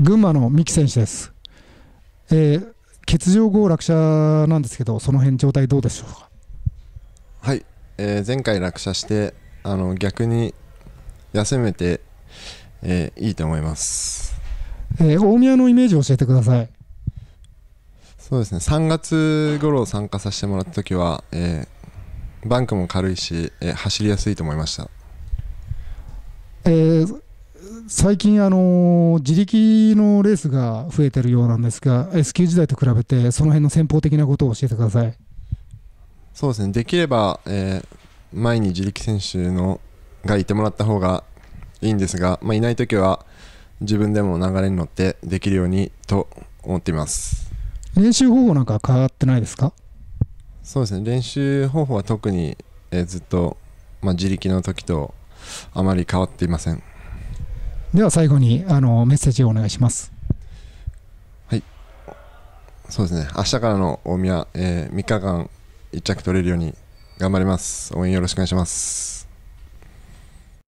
群馬の三木選手です、えー、欠場後落車なんですけどその辺状態どうでしょうかはい、えー、前回落車してあの逆に休めて、えー、いいと思います、えー、大宮のイメージを教えてくださいそうですね3月頃参加させてもらった時は、えー、バンクも軽いし、えー、走りやすいと思いました、えー、最近、あの自力のレースが増えてるようなんですが S 級時代と比べてその辺の戦法的なことを教えてくださいそうですねできれば、えー、前に自力選手のがいてもらった方がいいんですが、まあ、いない時は自分でも流れに乗ってできるようにと思っています練習方法なんか変わってないですかそうですね練習方法は特に、えー、ずっと、まあ、自力の時とあまり変わっていませんでは最後にあのメッセージをお願いします。はいそうですね明日からの大宮、えー、3日間1着取れるように頑張ります応援よろしくお願いします。